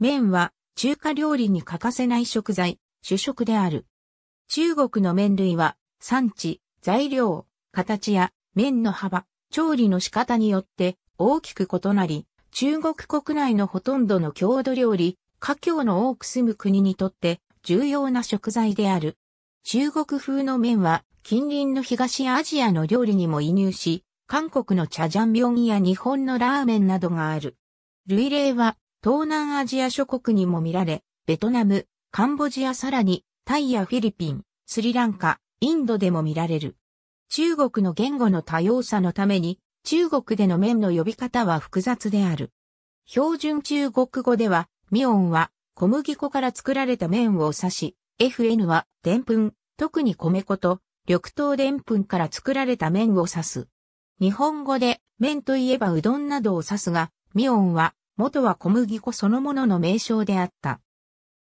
麺は中華料理に欠かせない食材、主食である。中国の麺類は産地、材料、形や麺の幅、調理の仕方によって大きく異なり、中国国内のほとんどの郷土料理、華僑の多く住む国にとって重要な食材である。中国風の麺は近隣の東アジアの料理にも移入し、韓国のチャジャンミョンや日本のラーメンなどがある。類例は東南アジア諸国にも見られ、ベトナム、カンボジアさらに、タイやフィリピン、スリランカ、インドでも見られる。中国の言語の多様さのために、中国での面の呼び方は複雑である。標準中国語では、ミオンは小麦粉から作られた麺を指し、FN はでんぷん、特に米粉と緑豆でんぷんから作られた麺を指す。日本語で麺といえばうどんなどを指すが、ミオンは元は小麦粉そのものの名称であった。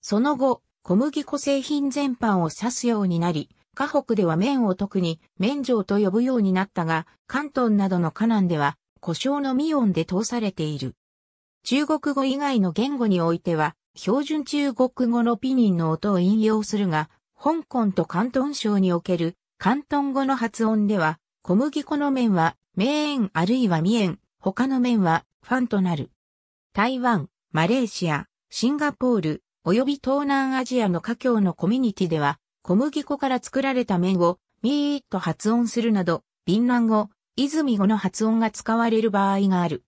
その後、小麦粉製品全般を指すようになり、河北では麺を特に麺状と呼ぶようになったが、関東などの河南では、故障のミオンで通されている。中国語以外の言語においては、標準中国語のピニンの音を引用するが、香港と広東省における広東語の発音では、小麦粉の麺は、メーンあるいはミエン、他の麺は、ファンとなる。台湾、マレーシア、シンガポール、及び東南アジアの華僑のコミュニティでは、小麦粉から作られた麺を、ミーッと発音するなど、敏乱語、泉語の発音が使われる場合がある。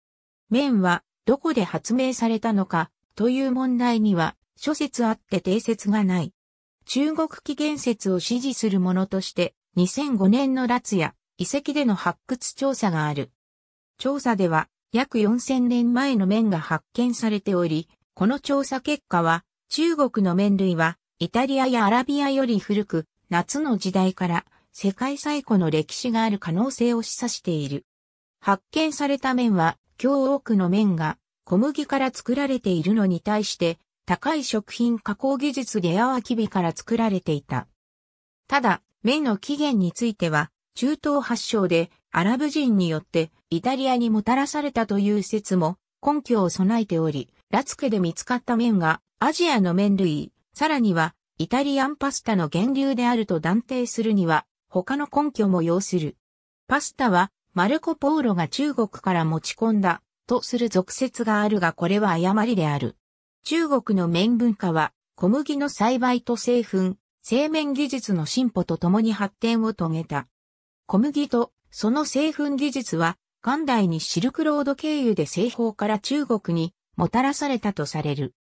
麺は、どこで発明されたのか、という問題には、諸説あって定説がない。中国起源説を支持するものとして、2005年のラツや遺跡での発掘調査がある。調査では、約4000年前の麺が発見されており、この調査結果は、中国の麺類は、イタリアやアラビアより古く、夏の時代から世界最古の歴史がある可能性を示唆している。発見された麺は、今日多くの麺が小麦から作られているのに対して、高い食品加工技術でアわきビから作られていた。ただ、麺の起源については、中東発祥でアラブ人によってイタリアにもたらされたという説も根拠を備えており、ラツケで見つかった麺がアジアの麺類、さらにはイタリアンパスタの源流であると断定するには他の根拠も要する。パスタはマルコ・ポーロが中国から持ち込んだとする俗説があるがこれは誤りである。中国の麺文化は小麦の栽培と製粉、製麺技術の進歩とともに発展を遂げた。小麦とその製粉技術は元代にシルクロード経由で西方から中国にもたらされたとされる。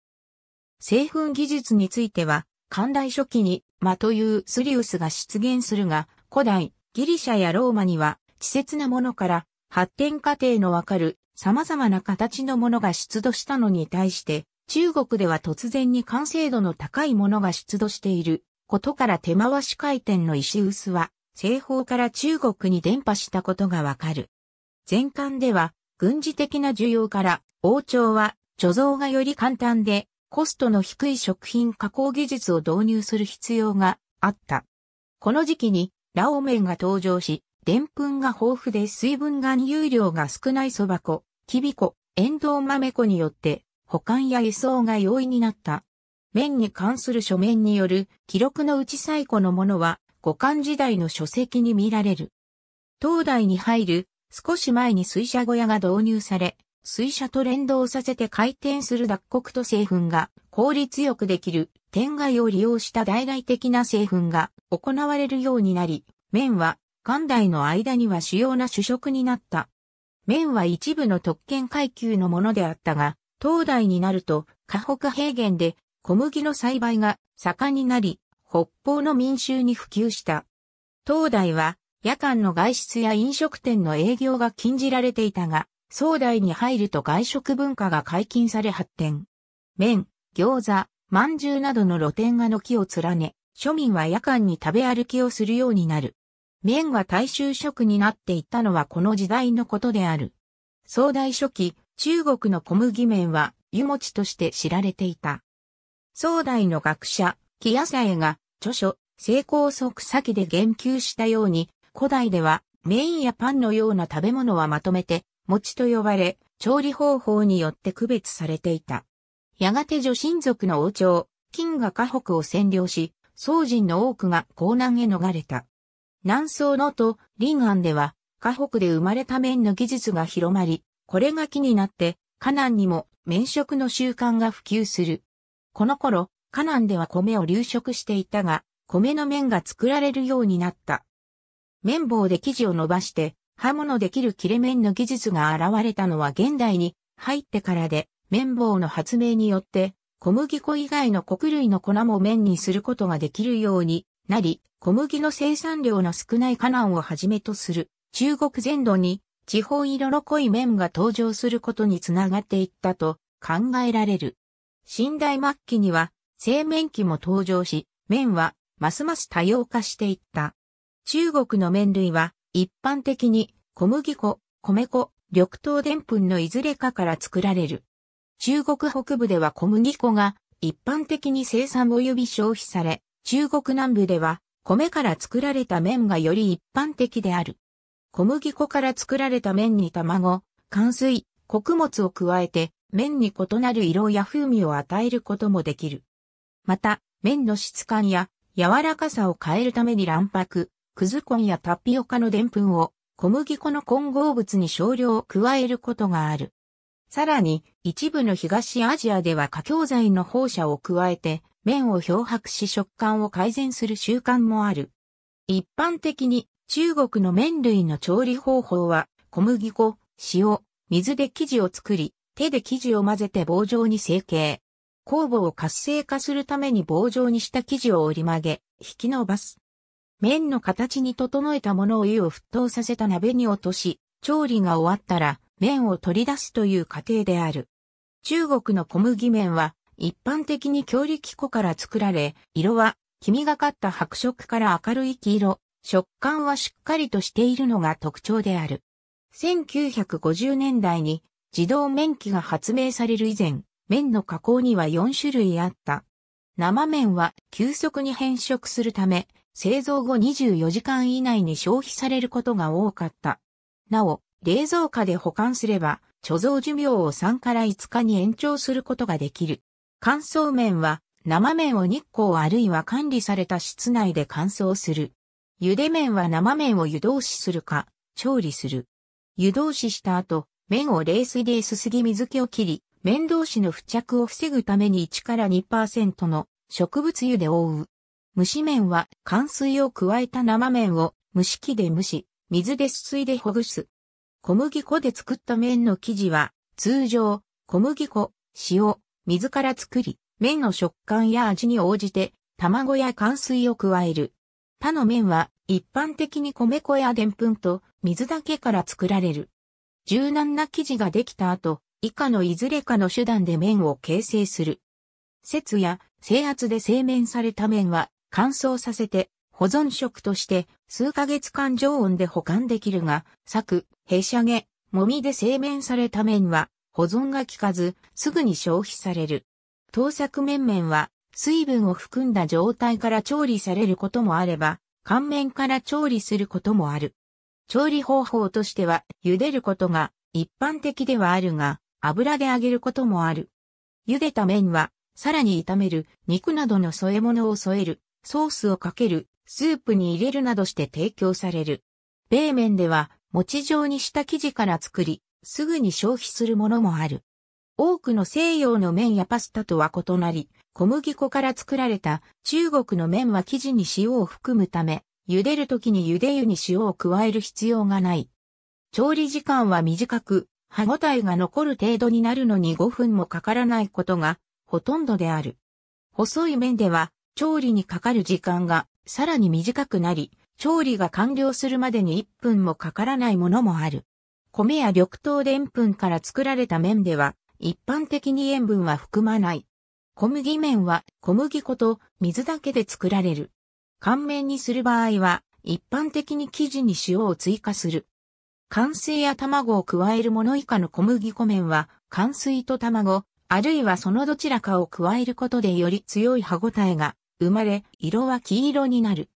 製粉技術については、寛大初期に間というスリウスが出現するが、古代、ギリシャやローマには、稚拙なものから発展過程のわかる様々な形のものが出土したのに対して、中国では突然に完成度の高いものが出土していることから手回し回転の石臼は、西方から中国に伝播したことがわかる。前巻では、軍事的な需要から、王朝は貯蔵がより簡単で、コストの低い食品加工技術を導入する必要があった。この時期に、ラオメンが登場し、デンプンが豊富で水分含有量が少ない蕎麦粉、きび粉、エンドウ豆粉によって、保管や輸送が容易になった。麺に関する書面による記録のうち最古のものは、五漢時代の書籍に見られる。東代に入る少し前に水車小屋が導入され、水車と連動させて回転する脱穀と製粉が効率よくできる天外を利用した大々的な製粉が行われるようになり、麺は関代の間には主要な主食になった。麺は一部の特権階級のものであったが、東大になると河北平原で小麦の栽培が盛んになり、北方の民衆に普及した。東大は夜間の外出や飲食店の営業が禁じられていたが、壮代に入ると外食文化が解禁され発展。麺、餃子、饅頭などの露店が軒を連ね、庶民は夜間に食べ歩きをするようになる。麺が大衆食になっていったのはこの時代のことである。壮代初期、中国の小麦麺は湯餅として知られていた。壮代の学者、木屋さえが著書、成功即先で言及したように、古代では、メインやパンのような食べ物はまとめて、餅と呼ばれ、調理方法によって区別されていた。やがて女神族の王朝、金が河北を占領し、宋人の多くが江南へ逃れた。南宋のと林安では、河北で生まれた麺の技術が広まり、これが気になって、河南にも麺食の習慣が普及する。この頃、河南では米を流食していたが、米の麺が作られるようになった。綿棒で生地を伸ばして、刃物で切る切れ面の技術が現れたのは現代に入ってからで、綿棒の発明によって、小麦粉以外の穀類の粉も麺にすることができるようになり、小麦の生産量の少ないカナンをはじめとする中国全土に地方色の濃い麺が登場することにつながっていったと考えられる。新代末期には製麺機も登場し、麺はますます多様化していった。中国の麺類は一般的に小麦粉、米粉、緑豆でんぷんのいずれかから作られる。中国北部では小麦粉が一般的に生産及び消費され、中国南部では米から作られた麺がより一般的である。小麦粉から作られた麺に卵、乾水、穀物を加えて麺に異なる色や風味を与えることもできる。また、麺の質感や柔らかさを変えるために卵白、くずンやタピオカの澱粉を小麦粉の混合物に少量加えることがある。さらに、一部の東アジアでは加強剤の放射を加えて、麺を漂白し食感を改善する習慣もある。一般的に、中国の麺類の調理方法は、小麦粉、塩、水で生地を作り、手で生地を混ぜて棒状に成形。酵母を活性化するために棒状にした生地を折り曲げ、引き伸ばす。麺の形に整えたものを湯を沸騰させた鍋に落とし、調理が終わったら麺を取り出すという過程である。中国の小麦麺は一般的に強力粉から作られ、色は黄みがかった白色から明るい黄色、食感はしっかりとしているのが特徴である。1950年代に自動麺機が発明される以前、麺の加工には4種類あった。生麺は急速に変色するため、製造後24時間以内に消費されることが多かった。なお、冷蔵庫で保管すれば、貯蔵寿命を3から5日に延長することができる。乾燥麺は、生麺を日光あるいは管理された室内で乾燥する。茹で麺は生麺を湯通しするか、調理する。湯通しした後、麺を冷水ですすぎ水気を切り、麺同士の付着を防ぐために1から2%の植物油で覆う。蒸し麺は、乾水を加えた生麺を蒸し器で蒸し、水ですすいでほぐす。小麦粉で作った麺の生地は、通常、小麦粉、塩、水から作り、麺の食感や味に応じて、卵や乾水を加える。他の麺は、一般的に米粉や澱粉と水だけから作られる。柔軟な生地ができた後、以下のいずれかの手段で麺を形成する。節や制圧で製麺された麺は乾燥させて、保存食として数ヶ月間常温で保管できるが、作、へしゃげ、もみで製麺された麺は保存が効かず、すぐに消費される。当作麺麺は水分を含んだ状態から調理されることもあれば、乾麺から調理することもある。調理方法としては、茹でることが一般的ではあるが、油で揚げることもある。茹でた麺は、さらに炒める肉などの添え物を添えるソースをかける、スープに入れるなどして提供される。米麺では、餅状にした生地から作り、すぐに消費するものもある。多くの西洋の麺やパスタとは異なり、小麦粉から作られた中国の麺は生地に塩を含むため、茹でる時に茹で湯に塩を加える必要がない。調理時間は短く、歯ごたえが残る程度になるのに5分もかからないことがほとんどである。細い麺では調理にかかる時間がさらに短くなり、調理が完了するまでに1分もかからないものもある。米や緑豆でんぷんから作られた麺では、一般的に塩分は含まない。小麦麺は小麦粉と水だけで作られる。乾麺にする場合は、一般的に生地に塩を追加する。乾水や卵を加えるもの以下の小麦粉麺は、乾水と卵、あるいはそのどちらかを加えることでより強い歯ごたえが生まれ、色は黄色になる。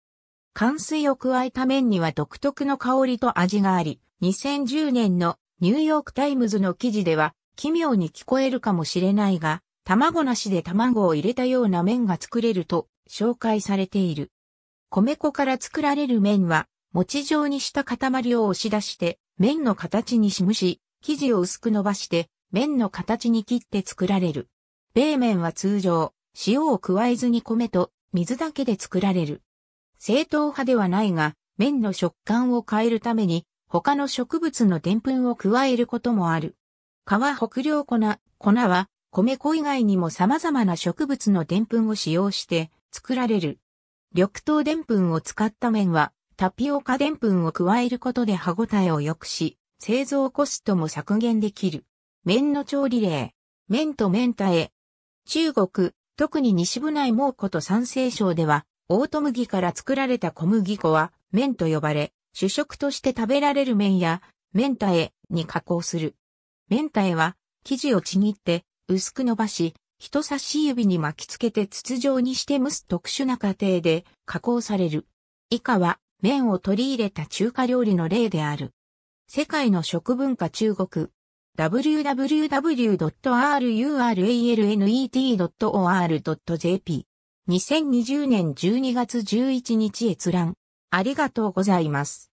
乾水を加えた麺には独特の香りと味があり、2010年のニューヨークタイムズの記事では、奇妙に聞こえるかもしれないが、卵なしで卵を入れたような麺が作れると紹介されている。米粉から作られる麺は、餅状にした塊を押し出して、麺の形にしむし、生地を薄く伸ばして、麺の形に切って作られる。米麺は通常、塩を加えずに米と水だけで作られる。正統派ではないが、麺の食感を変えるために、他の植物のぷんを加えることもある。皮北量粉、粉は米粉以外にも様々な植物のぷんを使用して作られる。緑豆ぷんを使った麺はタピオカぷんを加えることで歯ごたえを良くし、製造コストも削減できる。麺の調理例。麺と麺耐え。中国、特に西部内蒙古と山西省では、オート麦から作られた小麦粉は、麺と呼ばれ、主食として食べられる麺や、麺タエに加工する。麺タエは、生地をちぎって、薄く伸ばし、人差し指に巻きつけて筒状にして蒸す特殊な過程で加工される。以下は、麺を取り入れた中華料理の例である。世界の食文化中国、www.ruralnet.or.jp。2020年12月11日閲覧。ありがとうございます。